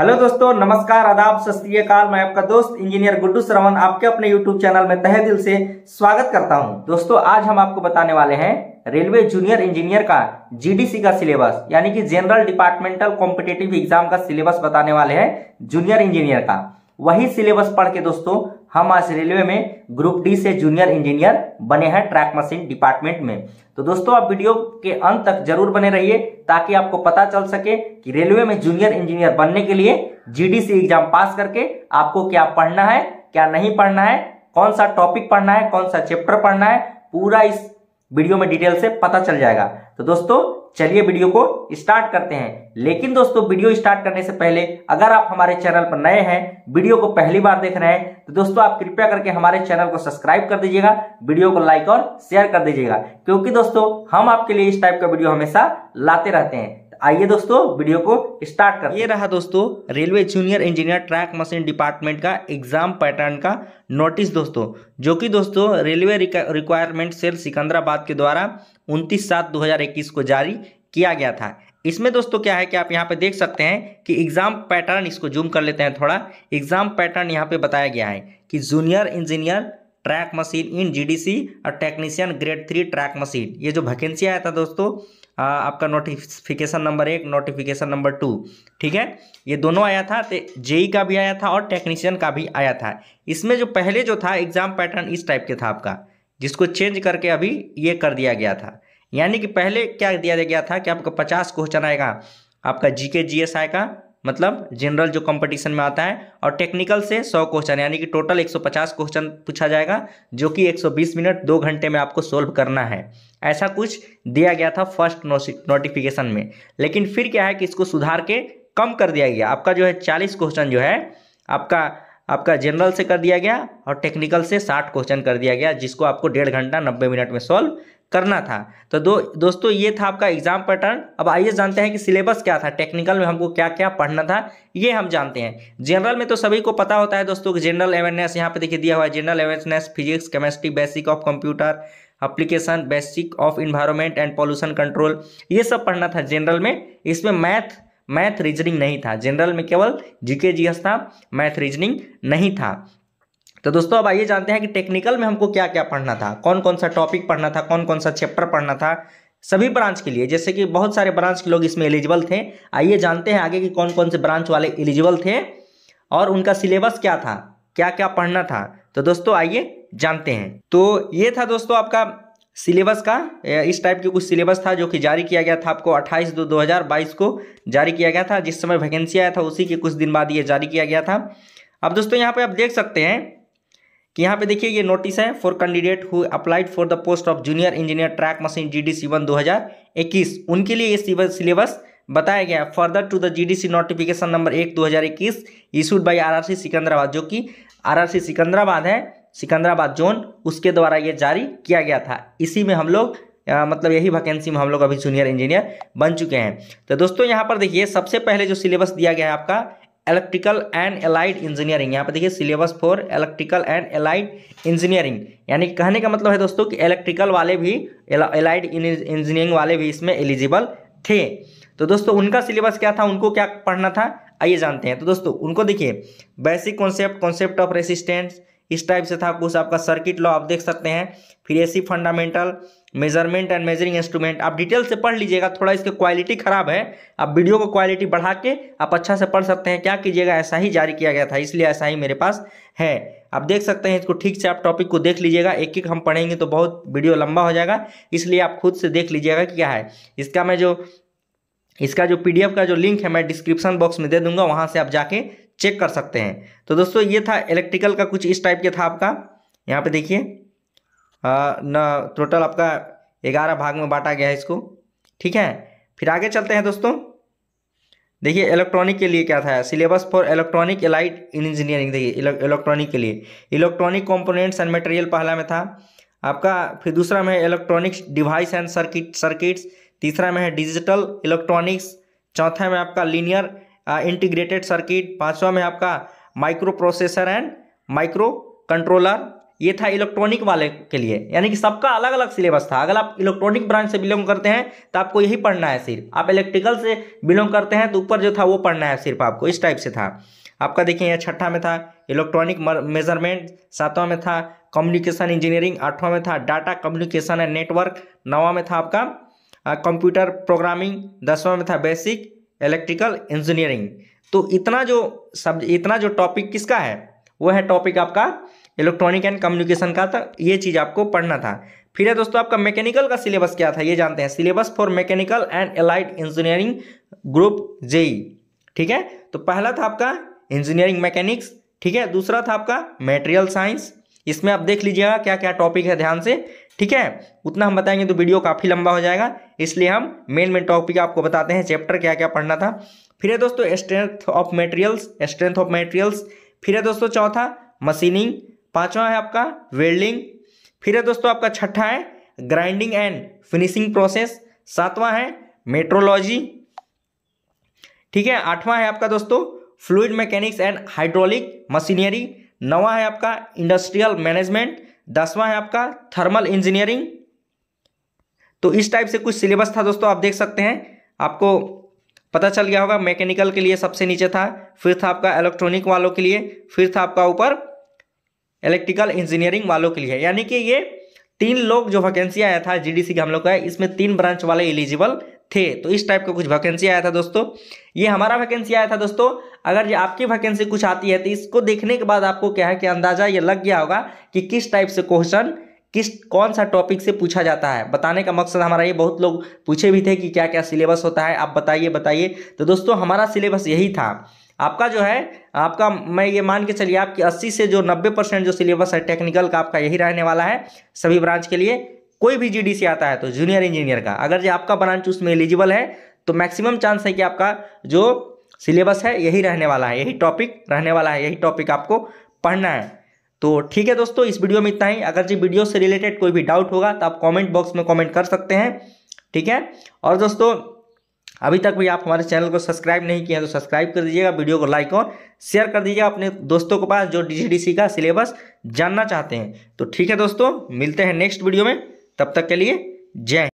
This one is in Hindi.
हेलो दोस्तों नमस्कार आदाब सस्काल मैं आपका दोस्त इंजीनियर गुड्डू श्रवण आपके अपने यूट्यूब चैनल में तहे दिल से स्वागत करता हूं दोस्तों आज हम आपको बताने वाले हैं रेलवे जूनियर इंजीनियर का जीडीसी का सिलेबस यानी कि जनरल डिपार्टमेंटल कॉम्पिटेटिव एग्जाम का सिलेबस बताने वाले हैं जूनियर इंजीनियर का वही सिलेबस पढ़ के दोस्तों हम आज रेलवे में ग्रुप डी से जूनियर इंजीनियर बने हैं ट्रैक मशीन डिपार्टमेंट में तो दोस्तों आप वीडियो के अंत तक जरूर बने रहिए ताकि आपको पता चल सके कि रेलवे में जूनियर इंजीनियर बनने के लिए जीडीसी एग्जाम पास करके आपको क्या पढ़ना है क्या नहीं पढ़ना है कौन सा टॉपिक पढ़ना है कौन सा चैप्टर पढ़ना है पूरा इस वीडियो में डिटेल से पता चल जाएगा तो दोस्तों चलिए वीडियो को स्टार्ट करते हैं लेकिन दोस्तों वीडियो स्टार्ट करने से पहले अगर आप हमारे चैनल पर नए हैं वीडियो को पहली बार देख रहे हैं तो दोस्तों आप कृपया करके हमारे चैनल को सब्सक्राइब कर दीजिएगा वीडियो को लाइक और शेयर कर दीजिएगा क्योंकि दोस्तों हम आपके लिए इस टाइप का वीडियो हमेशा लाते रहते हैं आइए दोस्तों वीडियो को स्टार्ट कर ये रहा दोस्तों railway junior engineer track machine department का एग्जाम पैटर्न का नोटिस दोस्तों जो कि दोस्तों रेलवे रिक्वायरमेंट सेल सिकंदराबाद के द्वारा 29 सात 2021 को जारी किया गया था इसमें दोस्तों क्या है कि आप यहाँ पे देख सकते हैं कि एग्ज़ाम पैटर्न इसको जूम कर लेते हैं थोड़ा एग्ज़ाम पैटर्न यहाँ पे बताया गया है कि junior engineer track machine in GDC और technician grade three track machine ये जो वैकेंसी आया था दोस्तों आ, आपका नोटिफिकेशन नंबर एक नोटिफिकेशन नंबर टू ठीक है ये दोनों आया था जेई e का भी आया था और टेक्नीशियन का भी आया था इसमें जो पहले जो था एग्जाम पैटर्न इस टाइप के था आपका जिसको चेंज करके अभी ये कर दिया गया था यानी कि पहले क्या दिया गया था कि आपका पचास क्वेश्चन आएगा आपका जीके जीएसआई आएगा मतलब जनरल जो कंपटीशन में आता है और टेक्निकल से 100 क्वेश्चन यानी कि टोटल 150 क्वेश्चन पूछा जाएगा जो कि 120 मिनट दो घंटे में आपको सोल्व करना है ऐसा कुछ दिया गया था फर्स्ट नोटिफिकेशन में लेकिन फिर क्या है कि इसको सुधार के कम कर दिया गया आपका जो है चालीस क्वेश्चन जो है आपका आपका जनरल से कर दिया गया और टेक्निकल से साठ क्वेश्चन कर दिया गया जिसको आपको डेढ़ घंटा नब्बे मिनट में सॉल्व करना था तो दो दोस्तों ये था आपका एग्जाम पैटर्न अब आइए जानते हैं कि सिलेबस क्या था टेक्निकल में हमको क्या क्या पढ़ना था ये हम जानते हैं जनरल में तो सभी को पता होता है दोस्तों कि जनरल अवेयरनेस यहाँ पे देखिए दिया हुआ है general awareness physics chemistry basic of computer application basic of environment and pollution control ये सब पढ़ना था जनरल में इसमें मैथ मैथ रीजनिंग नहीं था जनरल में केवल जीके जीएस था मैथ रीजनिंग नहीं था तो दोस्तों अब आइए जानते हैं कि टेक्निकल में हमको क्या क्या पढ़ना था कौन कौन सा टॉपिक पढ़ना था कौन कौन सा चैप्टर पढ़ना था सभी ब्रांच के लिए जैसे कि बहुत सारे ब्रांच के लोग इसमें एलिजिबल थे आइए जानते हैं आगे कि कौन कौन से ब्रांच वाले एलिजिबल थे और उनका सिलेबस क्या था क्या क्या पढ़ना था तो दोस्तों आइए जानते हैं तो ये था दोस्तों आपका सिलेबस का इस टाइप के कुछ सिलेबस था जो कि जारी किया गया था आपको 28 दो 2022 को जारी किया गया था जिस समय वैकेंसी आया था उसी के कुछ दिन बाद ये जारी किया गया था अब दोस्तों यहाँ पे आप देख सकते हैं कि यहाँ पे देखिए ये नोटिस है for candidate who applied for the post of junior engineer track machine G D C one दो हज़ार इक्कीस उनके लिए ये सिलेबस बताया गया further to the G notification number एक दो हज़ार इक्कीस इशूड बाई आरआरसी सिकंदराबाद जो कि आरआरसी सिकंदराबाद है सिकंदराबाद जोन उसके द्वारा ये जारी किया गया था इसी में हम लोग आ, मतलब यही वैकेंसी में हम लोग अभी जूनियर इंजीनियर बन चुके हैं तो दोस्तों यहाँ पर देखिए सबसे पहले जो सिलेबस दिया गया है आपका इलेक्ट्रिकल एंड एलाइड इंजीनियरिंग यहाँ पर देखिए syllabus for electrical and allied engineering यानी कहने का मतलब है दोस्तों कि इलेक्ट्रिकल वाले भी एलाइड इंजीनियरिंग वाले भी इसमें एलिजिबल थे तो दोस्तों उनका सिलेबस क्या था उनको क्या पढ़ना था आइए जानते हैं तो दोस्तों उनको देखिए basic concept concept of resistance इस टाइप से था कुछ आपका सर्किट लॉ आप देख सकते हैं फिर AC fundamental measurement and measuring instrument आप डिटेल से पढ़ लीजिएगा थोड़ा इसके क्वालिटी खराब है आप वीडियो को क्वालिटी बढ़ा के आप अच्छा से पढ़ सकते हैं क्या कीजिएगा ऐसा ही जारी किया गया था इसलिए ऐसा ही मेरे पास है आप देख सकते हैं इसको ठीक से आप टॉपिक को देख लीजिएगा एक एक हम पढ़ेंगे तो बहुत वीडियो लंबा हो जाएगा इसलिए आप खुद से देख लीजिएगा कि क्या है इसका मैं जो इसका जो पीडीएफ का जो लिंक है मैं डिस्क्रिप्शन बॉक्स में दे दूंगा वहाँ से आप जाके चेक कर सकते हैं तो दोस्तों ये था इलेक्ट्रिकल का कुछ इस टाइप के था आपका यहाँ पे देखिए न टोटल आपका ग्यारह भाग में बांटा गया है इसको ठीक है फिर आगे चलते हैं दोस्तों देखिए इलेक्ट्रॉनिक के लिए क्या था syllabus for electronic allied in engineering देखिए इलेक्ट्रॉनिक के लिए इलेक्ट्रॉनिक कॉम्पोनेंट्स एंड मटेरियल पहला में था आपका फिर दूसरा में है electronics device and circuit circuits तीसरा में है डिजिटल इलेक्ट्रॉनिक्स चौथा में आपका लीनियर इंटीग्रेटेड सर्किट पाँचवा में आपका microprocessor and microcontroller ये था इलेक्ट्रॉनिक वाले के लिए यानी कि सबका अलग अलग सिलेबस था अगर आप इलेक्ट्रॉनिक ब्रांच से बिलोंग करते हैं तो आपको यही पढ़ना है सिर्फ आप इलेक्ट्रिकल से बिलोंग करते हैं तो ऊपर जो था वो पढ़ना है सिर्फ आपको इस टाइप से था आपका देखिए यहाँ छठा में था इलेक्ट्रॉनिक मेजरमेंट सातवां में था कम्युनिकेशन इंजीनियरिंग आठवां में था डाटा कम्युनिकेशन एंड नेटवर्क नवा में था आपका कंप्यूटर प्रोग्रामिंग दसवां में था बेसिक इलेक्ट्रिकल इंजीनियरिंग तो इतना जो सब इतना जो टॉपिक किसका है वो है टॉपिक आपका इलेक्ट्रॉनिक एंड कम्युनिकेशन का था ये चीज़ आपको पढ़ना था फिर है दोस्तों आपका मैकेनिकल का सिलेबस क्या था ये जानते हैं syllabus for mechanical and allied engineering group JE ठीक है तो पहला था आपका इंजीनियरिंग मैकेनिक्स ठीक है दूसरा था आपका मेटेरियल साइंस इसमें आप देख लीजिएगा क्या क्या टॉपिक है ध्यान से ठीक है उतना हम बताएंगे तो वीडियो काफ़ी लंबा हो जाएगा इसलिए हम मेन मेन टॉपिक आपको बताते हैं चैप्टर क्या क्या पढ़ना था फिर है दोस्तों strength of materials strength of materials फिर है दोस्तों चौथा मशीनिंग पाँचवा है आपका वेल्डिंग फिर है दोस्तों आपका छठा है ग्राइंडिंग एंड फिनिशिंग प्रोसेस सातवां है मेट्रोलॉजी ठीक है आठवां है आपका दोस्तों fluid mechanics and hydraulic machinery नवा है आपका इंडस्ट्रियल मैनेजमेंट दसवां है आपका थर्मल इंजीनियरिंग तो इस टाइप से कुछ सिलेबस था दोस्तों आप देख सकते हैं आपको पता चल गया होगा मैकेनिकल के लिए सबसे नीचे था फिर था आपका इलेक्ट्रॉनिक वालों के लिए फिर था आपका ऊपर इलेक्ट्रिकल इंजीनियरिंग वालों के लिए यानी कि ये तीन लोग जो वैकेंसी आया था जीडीसी के हम लोग का इसमें तीन ब्रांच वाले एलिजिबल थे तो इस टाइप का कुछ वैकेंसी आया था दोस्तों ये हमारा वैकेंसी आया था दोस्तों अगर ये आपकी वैकेंसी कुछ आती है तो इसको देखने के बाद आपको क्या है कि अंदाजा ये लग गया होगा कि किस टाइप से क्वेश्चन किस कौन सा टॉपिक से पूछा जाता है बताने का मकसद हमारा ये बहुत लोग पूछे भी थे कि क्या क्या सिलेबस होता है आप बताइए बताइए तो दोस्तों हमारा सिलेबस यही था आपका जो है आपका मैं ये मान के चलिए आपकी 80 से जो 90 परसेंट जो सिलेबस है टेक्निकल का आपका यही रहने वाला है सभी ब्रांच के लिए कोई भी जीडी आता है तो जूनियर इंजीनियर का अगर जो आपका ब्रांच उसमें एलिजिबल है तो मैक्सिमम चांस है कि आपका जो सिलेबस है यही रहने वाला है यही टॉपिक रहने वाला है यही टॉपिक आपको पढ़ना है तो ठीक है दोस्तों इस वीडियो में इतना ही अगर जी वीडियो से रिलेटेड कोई भी डाउट होगा तो आप कमेंट बॉक्स में कमेंट कर सकते हैं ठीक है और दोस्तों अभी तक भी आप हमारे चैनल को सब्सक्राइब नहीं किया तो सब्सक्राइब कर दीजिएगा वीडियो को लाइक और शेयर कर दीजिएगा अपने दोस्तों के पास जो डी का सिलेबस जानना चाहते हैं तो ठीक है दोस्तों मिलते हैं नेक्स्ट वीडियो में तब तक के लिए जय